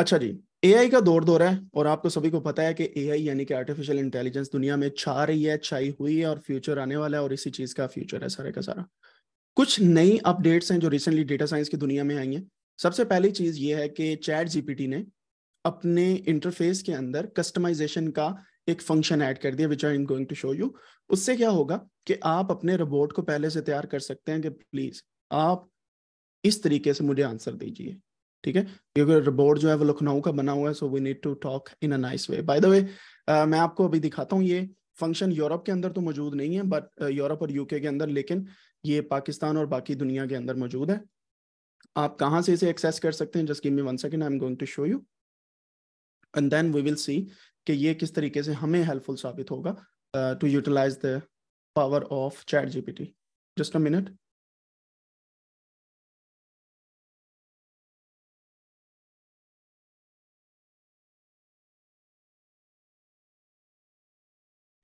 अच्छा जी एआई का दौर दौर है और आपको सभी को पता है कि एआई यानी कि आर्टिफिशियल इंटेलिजेंस दुनिया में छा रही है छाई हुई है और फ्यूचर आने वाला है और इसी चीज का फ्यूचर है सारे का सारा कुछ नई अपडेट्स हैं जो रिसेंटली डेटा साइंस की दुनिया में आई हैं सबसे पहली चीज ये है कि चैट जीपीटी ने अपने इंटरफेस के अंदर कस्टमाइजेशन का एक फंक्शन ऐड कर दिया which I am going to show you उससे क्या होगा कि आप अपने रोबोट को पहले से तैयार कर सकते हैं कि प्लीज आप इस तरीके से मुझे आंसर दीजिए ठीक है क्योंकि बोर्ड जो है वो लखनऊ का बना हुआ है so we need to talk in a nice way by the way मैं आपको अभी दिखाता हूँ ये फंक्शन यूरोप के अंदर तो मौजूद नहीं है बट यूरोप और यूके के अंदर लेकिन ये पाकिस्तान और बाकी दुनिया के अंदर मौजूद है आप कहाँ से इसे एक्सेस कर सकते हैं just give me one second I am going to show you and then we will see कि ये किस तरीके से हमें हेल्पफुल साबित होगा to utilize the power of chat GPT just a minute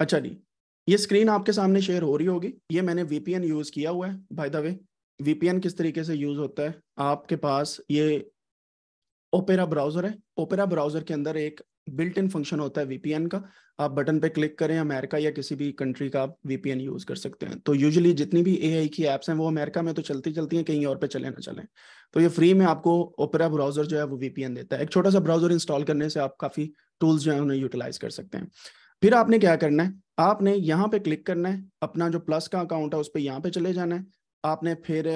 अच्छा जी ये स्क्रीन आपके सामने शेयर हो रही होगी ये मैंने वीपीएन यूज किया हुआ है बाय द वे वीपीएन किस तरीके से यूज होता है आपके पास ये ओपेरा ब्राउजर है ओपेरा ब्राउजर के अंदर एक बिल्ट इन फंक्शन होता है वीपीएन का आप बटन पे क्लिक करें अमेरिका या किसी भी कंट्री का आप वीपीएन यूज कर सकते हैं तो यूजुअली जितनी भी एआई की एप्स हैं वो अमेरिका में तो चलती चलती हैं कहीं और पे चले ना चले तो ये फ्री में आपको ओपेरा ब्राउजर जो है वो वीपीएन देता है एक छोटा सा ब्राउजर इंस्टॉल करने से आप काफी टूल्स जो है उन्हें यूटिलाइज कर सकते हैं फिर आपने क्या करना है आपने यहाँ पे क्लिक करना है अपना जो प्लस का अकाउंट है उस पर यहाँ पे चले जाना है आपने फिर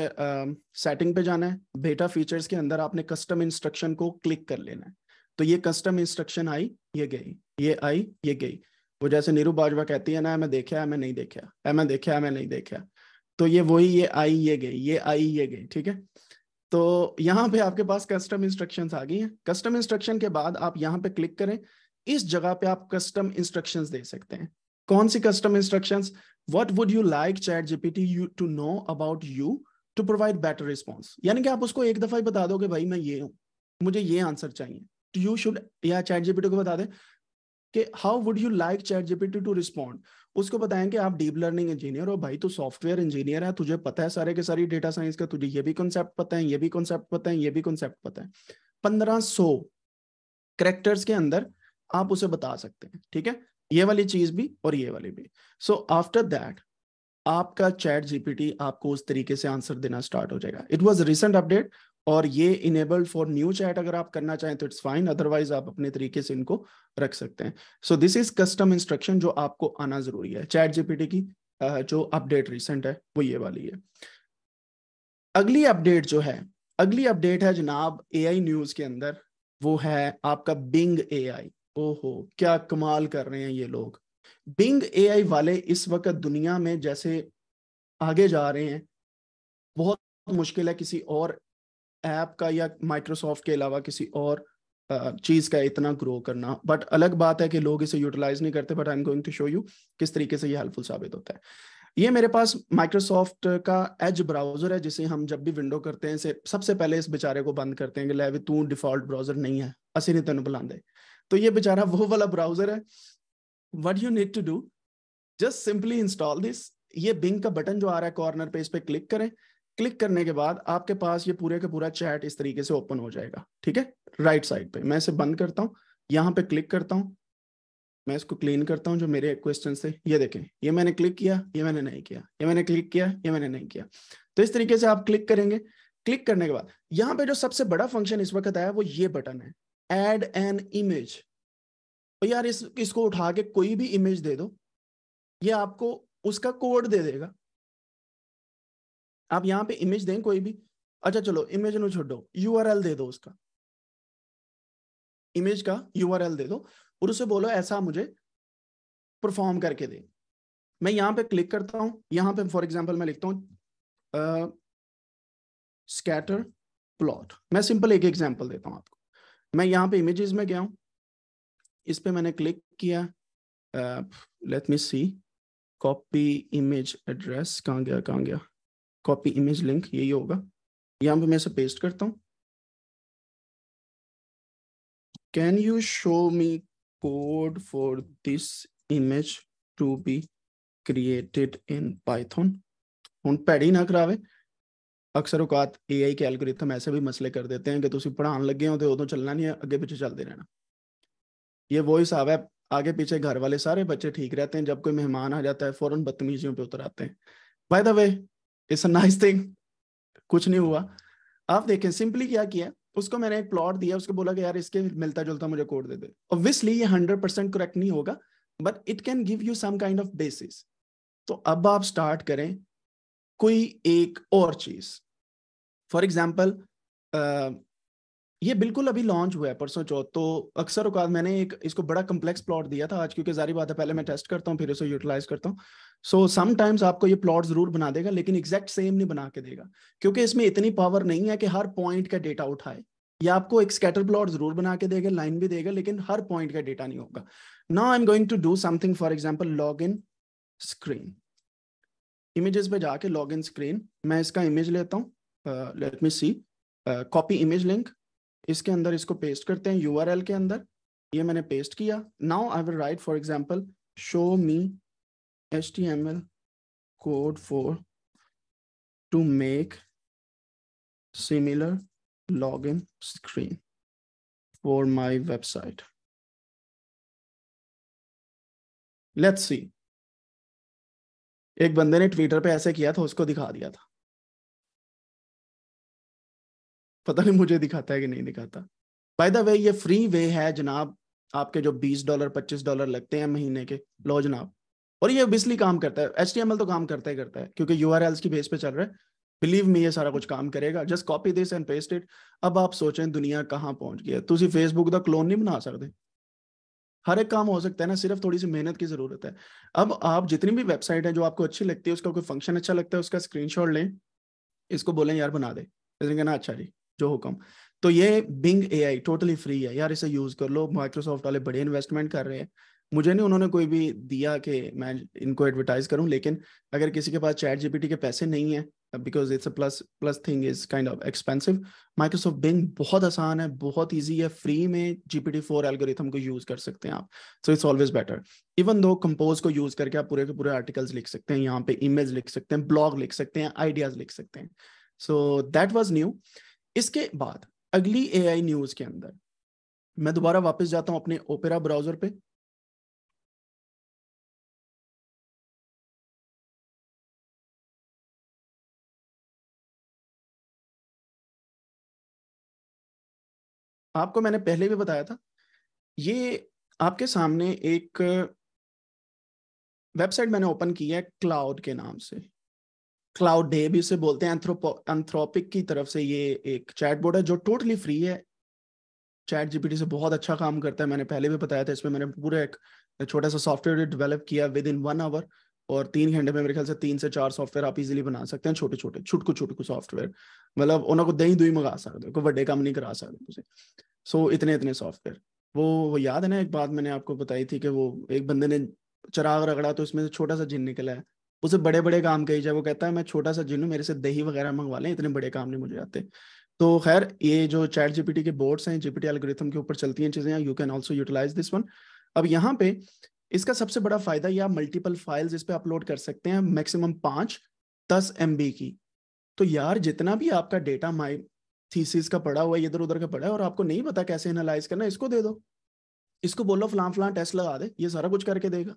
सेटिंग uh, पे जाना है बेटा फीचर्स के अंदर आपने कस्टम इंस्ट्रक्शन को क्लिक कर लेना है तो ये कस्टम इंस्ट्रक्शन आई ये गई ये आई ये गई वो जैसे नीरू बाजवा कहती है ना मैं देखा है मैं नहीं देखा है मैं देखा है मैं नहीं देखा तो ये वही ये आई ये गई ये आई ये गई ठीक है तो यहाँ पे आपके पास कस्टम इंस्ट्रक्शंस आ गई हैं कस्टम इंस्ट्रक्शन के बाद आप यहाँ पे क्लिक करें इस जगह पे आप कस्टम इंस्ट्रक्शंस दे सकते हैं कौन सी custom instructions what would you like chat GPT you to know about you to provide better response यानी कि आप उसको एक दफा ही बता दो भाई मैं ये हूँ मुझे ये आंसर चाहिए तो यू शुड या चैट जीपीटी को बता दें कि how would you like chat GPT to respond उसको बताएं कि आप डीप लर्निंग इंजीनियर हो भाई तो सॉफ्टवेयर इंजीनियर है तुझे पता है सारे के सारी डेटा साइंस का तुझे ये भी कॉन्सेप्ट पता है ये भी कॉन्सेप्ट पता है ये भी कॉन्सेप्ट पता है पंद्रह सो करेक्टर्स के अंदर आप उसे बता सकते हैं ठीक है ये वाली चीज भी और ये वाली भी सो आफ्टर दैट आपका चैट जीपीटी आपको उस तरीके से आंसर देना स्टार्ट हो जाएगा इट वॉज रिसेंट अपडेट और ये इनेबल्ड फॉर न्यू चैट अगर आप करना चाहें तो इट्स फाइन अदरवाइज आप अपने तरीके से इनको रख सकते हैं so this is custom instruction जो आपको आना जरूरी है चैट जीपीटी की जो अपडेट रिसेंट है वो ये वाली है अगली अपडेट जो है अगली अपडेट है जनाब ए न्यूज के अंदर वो है आपका बिंग ए आई ओहो क्या कमाल कर रहे हैं ये लोग बिंग आई वाले इस वक्त दुनिया में जैसे आगे जा रहे हैं बहुत मुश्किल है किसी और ऐप का या माइक्रोसॉफ्ट के अलावा किसी और चीज का इतना ग्रो करना बट अलग बात है कि लोग इसे यूटिलाइज नहीं करते but I am going to show you किस तरीके से ये हेल्पफुल साबित होता है ये मेरे पास माइक्रोसॉफ्ट का एज ब्राउजर है जिसे हम जब भी विंडो करते हैं सबसे पहले इस बेचारे को बंद करते हैं कि ले तू डिफॉल्ट ब्राउजर नहीं है असि नहीं तेन बुलाते तो ये बेचारा वो वाला ब्राउजर है what you need to do just simply install this ये बिंग का बटन जो आ रहा है कॉर्नर पे इस पर क्लिक करें क्लिक करने के बाद आपके पास ये पूरे का पूरा चैट इस तरीके से ओपन हो जाएगा ठीक है राइट साइड पे मैं इसे बंद करता हूँ यहाँ पे क्लिक करता हूँ मैं इसको क्लीन करता हूँ जो मेरे क्वेश्चन थे ये देखें ये मैंने क्लिक किया ये मैंने नहीं किया ये मैंने क्लिक किया ये मैंने नहीं किया तो इस तरीके से आप क्लिक करेंगे क्लिक करने के बाद यहाँ पे जो सबसे बड़ा फंक्शन इस वक्त आया वो ये बटन है एड एन इमेज यार इस इसको उठा के कोई भी इमेज दे दो ये आपको उसका कोड दे देगा आप यहां पे इमेज दें कोई भी अच्छा चलो इमेज नु छोड़ो यू दे दो उसका इमेज का यू दे दो और उसे बोलो ऐसा मुझे परफॉर्म करके दे मैं यहां पे क्लिक करता हूँ यहां पे फॉर एग्जाम्पल मैं लिखता हूँ स्कैटर प्लॉट मैं सिंपल एक एग्जाम्पल देता हूँ आपको मैं यहाँ पे इमेजेस में गया हूँ इस पे मैंने क्लिक किया let me see copy image address कहाँ गया कहाँ गया कॉपी इमेज लिंक यही होगा यहाँ पे मैं इसे पेस्ट करता हूँ can you show me code for this image to be created in Python हूँ भैड़ी ना करावे अक्सर ਅਕਸਰ ए आई के एलगोरिथम ऐसे भी मसले कर देते हैं ਕਿ ਤੁਸੀਂ ਪੜਾਉਣ लगे हो तो उदो चलना नहीं है अगे ਪਿੱਛੇ चलते रहना ये वो हिसाब है आगे पीछे घर वाले सारे बच्चे ठीक रहते हैं जब कोई मेहमान आ जाता है फौरन बदतमीजियों पे उतर आते हैं by the way it's a nice thing कुछ नहीं हुआ आप देखें सिंपली क्या किया उसको मैंने एक प्लॉट दिया उसको बोला कि यार इसके मिलता जुलता मुझे कोड दे दे ऑब्वियसली ये हंड्रेड परसेंट करेक्ट नहीं होगा but it can give you some kind of basis तो अब आप स्टार्ट करें कोई एक और चीज फॉर एग्जाम्पल uh, ये बिल्कुल अभी लॉन्च हुआ है परसों चौथ तो अक्सर उकात मैंने एक इसको बड़ा कम्प्लेक्स प्लॉट दिया था आज क्योंकि जारी बात है पहले मैं टेस्ट करता हूँ फिर उसे यूटिलाइज करता हूँ सो समटाइम्स आपको ये प्लॉट जरूर बना देगा लेकिन एग्जैक्ट सेम नहीं बना के देगा क्योंकि इसमें इतनी पावर नहीं है कि हर पॉइंट का डेटा उठाए या आपको एक स्कैटर प्लॉट जरूर बना के देगा लाइन भी देगा लेकिन हर पॉइंट का डेटा नहीं होगा now I am going to do something for example log in screen images पे जाके लॉग इन स्क्रीन मैं इसका इमेज लेता हूँ let me see copy image link इसके अंदर इसको पेस्ट करते हैं यू के अंदर ये मैंने पेस्ट किया now I will write for example show me H T M L code for to make similar log in screen for my website let's see एक बंदे ने ट्विटर पे ऐसे किया था उसको दिखा दिया था पता नहीं मुझे दिखाता है कि नहीं दिखाता बाय द वे ये फ्री वे है जनाब आपके जो बीस डॉलर पच्चीस डॉलर लगते हैं महीने के लो जनाब और ये बिजली काम करता है एच तो काम करता ही करता है क्योंकि यू की बेस पे चल रहा है बिलीव मी ये सारा कुछ काम करेगा just copy this and paste it अब आप सोचें दुनिया कहाँ पहुँच गया तुम फेसबुक का क्लोन नहीं बना सकते हर एक काम हो सकता है ना सिर्फ थोड़ी सी मेहनत की जरूरत है अब आप जितनी भी वेबसाइट है जो आपको अच्छी लगती है उसका कोई फंक्शन अच्छा लगता है उसका स्क्रीनशॉट लें इसको बोलें यार बना दे कहना अच्छा जी जो हुक्म तो ये Bing A I totally free है यार इसे यूज कर लो माइक्रोसॉफ्ट वाले बड़े इन्वेस्टमेंट कर रहे हैं मुझे नहीं उन्होंने कोई भी दिया कि मैं इनको एडवर्टाइज करूं लेकिन अगर किसी के पास चैट जीपीटी के पैसे नहीं है because it's plus plus thing is kind of expensive Microsoft Bing बहुत आसान है बहुत ईजी है फ्री में जीपीटी फोर एल्गोरिथम को यूज कर सकते हैं आप so it's always better even though compose को यूज करके आप पूरे के पूरे आर्टिकल्स लिख सकते हैं यहाँ पे इमेज लिख सकते हैं ब्लॉग लिख सकते हैं आइडियाज लिख सकते हैं सो दैट वॉज न्यू इसके बाद अगली आई न्यूज के अंदर मैं दोबारा वापस जाता हूं अपने ओपेरा ब्राउजर पे आपको मैंने पहले भी बताया था ये आपके सामने एक वेबसाइट मैंने ओपन की है क्लाउड के नाम से क्लाउड डे भी उसे बोलते हैं एंथ्रोपिक की तरफ से ये एक चैट बोर्ड है जो टोटली फ्री है चैट जीपीटी से बहुत अच्छा काम करता है मैंने पहले भी बताया था इसमें मैंने पूरा एक छोटा सा सॉफ्टवेयर डेवलप किया विद इन वन आवर और तीन घंटे में मेरे ख्याल से तीन से चार सॉफ्टवेयर आप इजीली बना सकते हैं छोटे छोटे छुटकू छुटकू सॉफ्टवेयर मतलब उन्होंने दही दुई मंगा सकते हो कोई बड़े काम नहीं करा सकते तुझे सो इतने इतने सॉफ्टवेयर वो वो याद है ना एक बात मैंने आपको बताई थी कि वो एक बंदे ने चराग रगड़ा तो इसमें से छोटा सा जिन निकला है उसे बड़े बड़े काम कही जाए वो कहता है मैं छोटा सा जिन्हू मेरे से दही वगैरह मंगवा लें इतने बड़े काम नहीं मुझे आते तो खैर ये जो चैट जीपीटी के बोर्ड्स हैं जीपीटी एल्गोरिथम के ऊपर चलती हैं चीज़ें you can also utilize this one अब यहाँ पे इसका सबसे बड़ा फायदा ये आप मल्टीपल फाइल्स इस पर अपलोड कर सकते हैं मैक्सिमम पांच दस एम की तो यार जितना भी आपका डेटा माई थीसिस का पड़ा हुआ है इधर उधर का पड़ा है और आपको नहीं पता कैसे एनालाइज करना इसको दे दो इसको बोलो फ्लां फ्लां टेस्ट लगा दे ये सारा कुछ करके देगा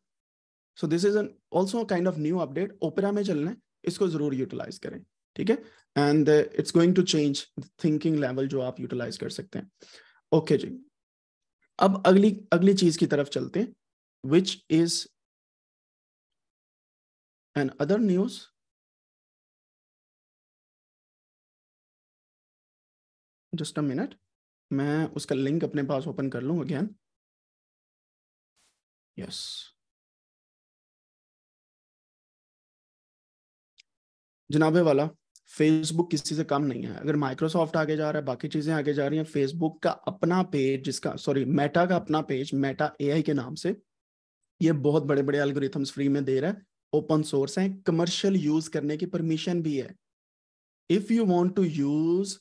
so this is an also kind of new update Opera में चलना है इसको जरूर यूटिलाइज करें ठीक है and it's going to change thinking level जो आप यूटिलाइज कर सकते हैं ओके okay जी अब अगली अगली चीज की तरफ चलते हैं which is another news just a minute मैं उसका लिंक अपने पास ओपन कर लूँ अगेन यस yes. जनाबे वाला फेसबुक किसी से कम नहीं है अगर माइक्रोसॉफ्ट आगे जा रहा है बाकी चीजें आगे जा रही हैं फेसबुक का अपना पेज जिसका सॉरी मेटा का अपना पेज मेटा एआई के नाम से ये बहुत बड़े बड़े एल्गोरिथम्स फ्री में दे रहा है ओपन सोर्स है कमर्शियल यूज करने की परमिशन भी है if you want to use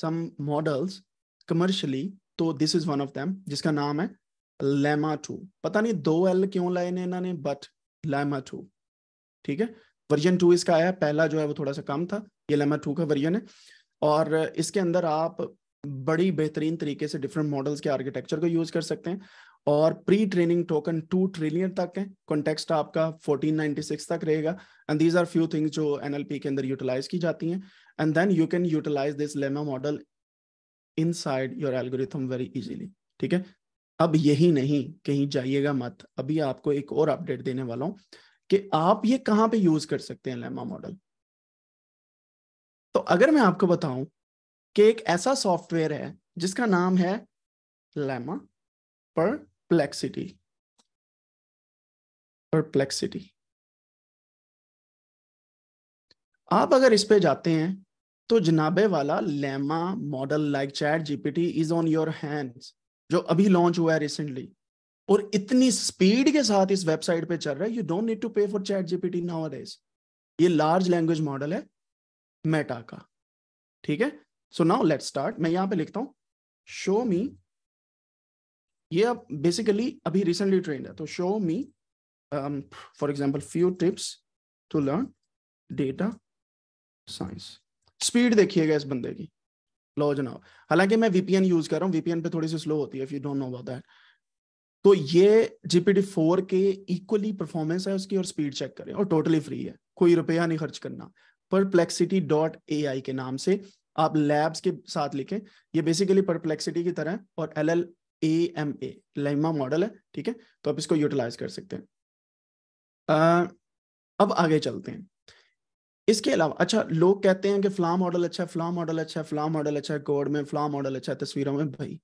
some models commercially तो this is one of them जिसका नाम है लेमा टू पता नहीं दो एल क्यों लाए ने इन्होंने बट लेमा टू ठीक है वर्जन टू इसका आया पहला जो है वो थोड़ा सा कम था ये लेमा टू का वर्जन है और इसके अंदर आप बड़ी बेहतरीन तरीके से डिफरेंट मॉडल्स के आर्किटेक्चर को यूज कर सकते हैं और pre training token two trillion तक है कॉन्टेक्स्ट आपका 1496 तक रहेगा and these are few things जो एनएलपी के अंदर यूटिलाइज की जाती हैं and then you can utilize this Llama model inside your algorithm very easily ठीक है अब यही नहीं कहीं जाइएगा मत अभी आपको एक और अपडेट देने वाला हूँ कि आप ये कहां पे यूज कर सकते हैं लेमा मॉडल तो अगर मैं आपको बताऊं कि एक ऐसा सॉफ्टवेयर है जिसका नाम है लेमा परप्लेक्सिटी परप्लेक्सिटी आप अगर इस पे जाते हैं तो जनाबे वाला Llama model like chat GPT is on your hands जो अभी लॉन्च हुआ है रिसेंटली और इतनी स्पीड के साथ इस वेबसाइट पे चल रहा है you don't need to pay for chat GPT now ये लार्ज लैंग्वेज मॉडल है मेटा का ठीक है सो नाउ लेट स्टार्ट मैं यहां पे लिखता हूं शो मी ये अब बेसिकली अभी रिसेंटली ट्रेंड है तो show me for example few tips to learn data science speed देखिएगा इस बंदे की लो जनाब हालांकि मैं वीपीएन यूज कर रहा हूँ वीपीएन पे थोड़ी सी स्लो होती है if you don't know about that तो ये जीपीटी फोर के इक्वली परफॉर्मेंस है उसकी और स्पीड चेक करें और टोटली फ्री है कोई रुपया नहीं खर्च करना परप्लेक्सिटी डॉट ए आई के नाम से आप लैब्स के साथ लिखें ये बेसिकली परप्लेक्सिटी की तरह है और L L A M A Llama model है ठीक है तो आप इसको यूटिलाइज कर सकते हैं आ, अब आगे चलते हैं इसके अलावा अच्छा लोग कहते हैं कि फ्ला मॉडल अच्छा है फ्ला मॉडल अच्छा है फ्ला मॉडल अच्छा है कोड में फ्ला मॉडल अच्छा है तस्वीरों में भाई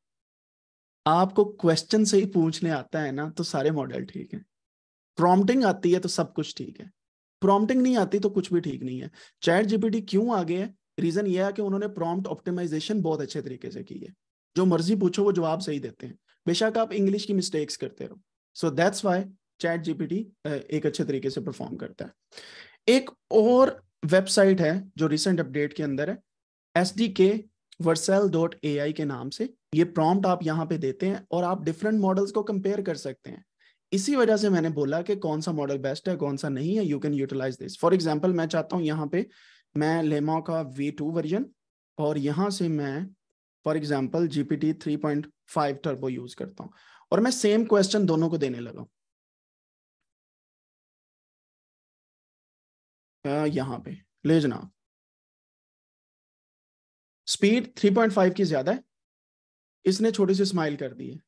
आपको क्वेश्चन से ही पूछने आता है ना तो सारे मॉडल ठीक है प्रॉम्प्टिंग आती है तो सब कुछ ठीक है प्रॉम्प्टिंग नहीं आती तो कुछ भी ठीक नहीं है चैट जीपीटी क्यों आगे है रीजन यह है कि उन्होंने प्रॉम्प्ट ऑप्टिमाइजेशन बहुत अच्छे तरीके से की है जो मर्जी पूछो वो जवाब सही देते हैं बेशक आप इंग्लिश की मिस्टेक्स करते रहो so that's why chat GPT एक अच्छे तरीके से परफॉर्म करता है एक और वेबसाइट है जो रिसेंट अपडेट के अंदर है S D K Vercel dot A I के नाम से ये प्रॉम्प्ट आप यहाँ पे देते हैं और आप डिफरेंट मॉडल्स को कंपेयर कर सकते हैं इसी वजह से मैंने बोला कि कौन सा मॉडल बेस्ट है कौन सा नहीं है you can utilize this for example मैं चाहता हूँ यहाँ पे मैं लेमा का वी टू वर्जन और यहाँ से मैं for example G P T three point five turbo use करता हूँ और मैं सेम क्वेश्चन दोनों को देने लगा यहाँ पे ले जना स्पीड 3.5 की ज्यादा है इसने छोटी सी स्माइल कर दी है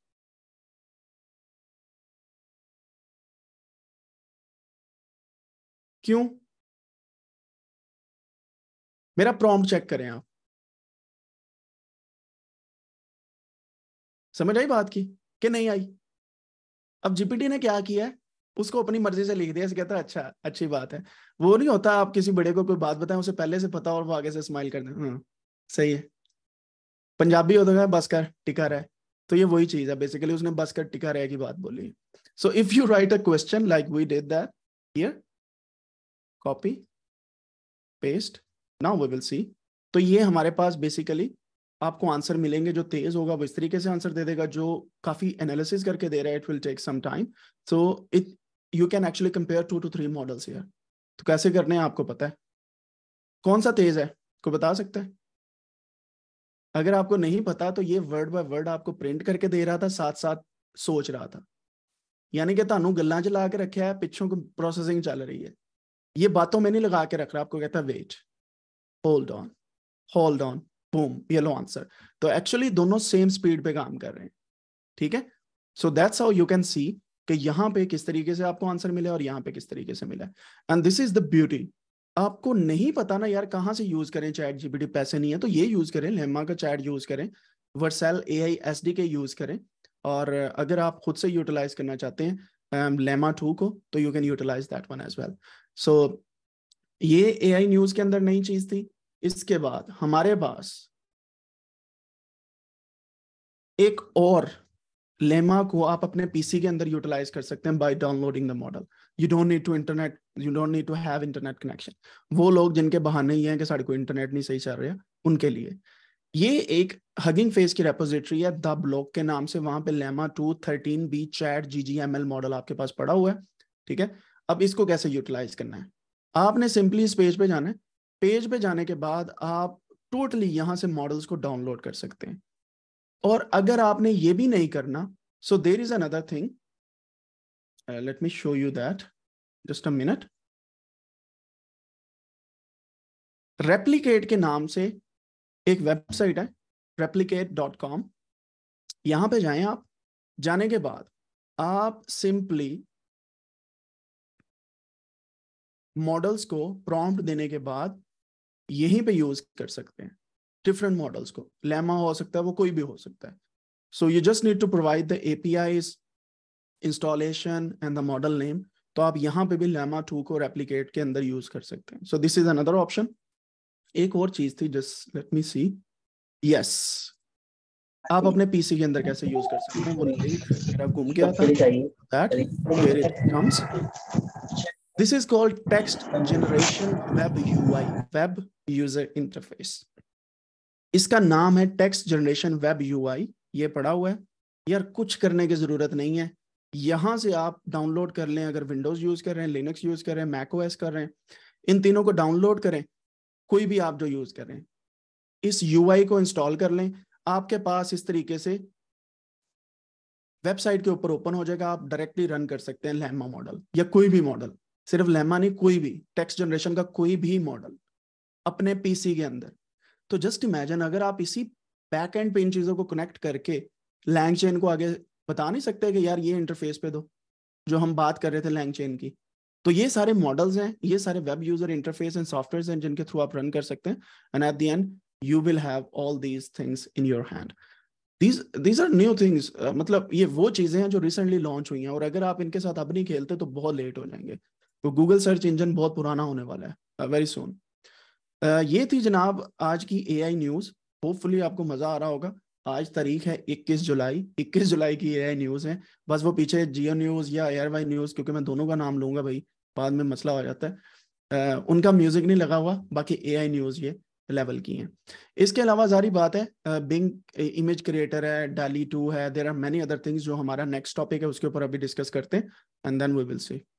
क्यों मेरा प्रॉम्प्ट चेक करें आप समझ आई बात की कि नहीं आई अब जीपीटी ने क्या किया उसको अपनी मर्जी से लिख दिया कहता अच्छा अच्छी बात है वो नहीं होता आप किसी बड़े को कोई बात बताएं उसे पहले से पता और वो आगे से स्माइल कर दें हम्म, सही है पंजाबी हो तो है बस कर टिका रहे तो ये वही चीज है बेसिकली उसने बस कर टिका रहे की बात बोली so if you write a question like we did that here copy paste now we will see तो ये हमारे पास बेसिकली आपको आंसर मिलेंगे जो तेज होगा वो इस तरीके से आंसर दे देगा जो काफी एनालिसिस करके दे रहा है it will take some time so it you can actually compare to two three models here तो कैसे करने हैं आपको पता है कौन सा तेज है को बता सकते हैं अगर आपको नहीं पता तो ये वर्ड बाय वर्ड आपको प्रिंट करके दे रहा था साथ साथ सोच रहा था यानी कि ਤੁਹਾਨੂੰ गल ला के रखे है पिछों को प्रोसेसिंग चल रही है ये बातों में नहीं लगा के रख रहा आपको कहता wait hold on hold on boom yellow answer तो एक्चुअली दोनों सेम स्पीड पे काम कर रहे हैं ठीक है so that's how you can see कि यहाँ पे किस तरीके से आपको आंसर मिला और यहाँ पे किस तरीके से मिला and this is the beauty आपको नहीं पता ना यार कहाँ से यूज करें चैट जीपीटी पैसे नहीं है तो ये यूज करें लेमा का चैट यूज करें Vercel A I S D K use करें और अगर आप खुद से यूटिलाइज करना चाहते हैं लेमा टू को तो you can utilize that one as well so ये ए आई न्यूज के अंदर नई चीज थी इसके बाद हमारे पास एक और लेमा को आप अपने पीसी के अंदर यूटिलाइज कर सकते हैं by downloading the model you don't need to internet you don't need to have internet connection वो लोग जिनके बहाने ही हैं कि साढ़े को इंटरनेट नहीं सही चल रहा उनके लिए ये एक हगिंग फेस की रेपोजिटरी है द ब्लॉक के नाम से वहां पे Llama two thirteen B chat G G M L model आपके पास पड़ा हुआ है ठीक है अब इसको कैसे यूटिलाइज करना है आपने सिंपली इस पेज पे जाना है पेज पे जाने के बाद आप टोटली यहाँ से मॉडल्स को डाउनलोड कर सकते हैं और अगर आपने ये भी नहीं करना so there is another thing let me show you that just a minute Replicate के नाम से एक वेबसाइट है रेप्लीकेट डॉट कॉम यहाँ पे जाए आप जाने के बाद आप सिंपली मॉडल्स को प्रॉम्प्ट देने के बाद यहीं पे यूज कर सकते हैं डिफरेंट मॉडल्स को लेमा हो सकता है वो कोई भी हो सकता है so you just need to provide the apis installation and the model name तो आप यहाँ पे भी लेमा टू को रेप्लीकेट के अंदर यूज कर सकते हैं so this is another option एक और चीज थी just let me see yes आप अपने पीसी के अंदर कैसे यूज कर सकते हैं वो लिंक मेरा घूम गया था that where it comes this is called text generation web UI web user interface इसका नाम है टेक्स्ट जनरेशन वेब यूआई ये पड़ा हुआ है यार कुछ करने की ज़रूरत नहीं है यहां से आप डाउनलोड कर लें अगर विंडोज़ यूज़ कर रहे हैं लिनक्स यूज़ कर रहे हैं एस कर रहे हैं इन तीनों को डाउनलोड करें कोई भी आप जो यूज़ कर रहे हैं इस यूआई को इंस्टॉल कर लें आपके पास इस तरीके से वेबसाइट के ऊपर ओपन हो जाएगा आप डायरेक्टली रन कर सकते हैं लेमा मॉडल या कोई भी मॉडल सिर्फ लेमा नहीं कोई भी टेक्स्ट जनरेशन का कोई भी मॉडल अपने पीसी के अंदर तो जस्ट इमेजिन अगर आप इसी बैक एंड पे इन चीज़ों को कनेक्ट करके लैंग चेन को आगे बता नहीं सकते कि यार ये इंटरफेस पे दो जो हम बात कर रहे थे लैंग चेन की तो ये सारे मॉडल्स हैं ये सारे web user interface and software हैं जिनके थ्रू आप रन कर सकते हैं and at the end you will have all these things in your hand these these are new things मतलब ये वो चीज़ें हैं जो रिसेंटली लॉन्च हुई हैं और अगर आप इनके साथ अब नहीं खेलते तो बहुत लेट हो जाएंगे तो गूगल सर्च इंजन बहुत पुराना होने वाला है वेरी सुन ये थी जनाब आज की ए आई न्यूज होपफुली आपको मजा आ रहा होगा आज तारीख है 21 जुलाई 21 जुलाई की ए आई न्यूज है बस वो पीछे जियो न्यूज या एयर वाई न्यूज क्योंकि मैं दोनों का नाम लूंगा भाई बाद में मसला हो जाता है आ, उनका म्यूजिक नहीं लगा हुआ बाकी ए आई न्यूज ये लेवल की हैं इसके अलावा जारी बात है बिंग इमेज क्रिएटर है डाली टू है there are many other things जो हमारा नेक्स्ट टॉपिक है उसके ऊपर अभी डिस्कस करते हैं and then we will C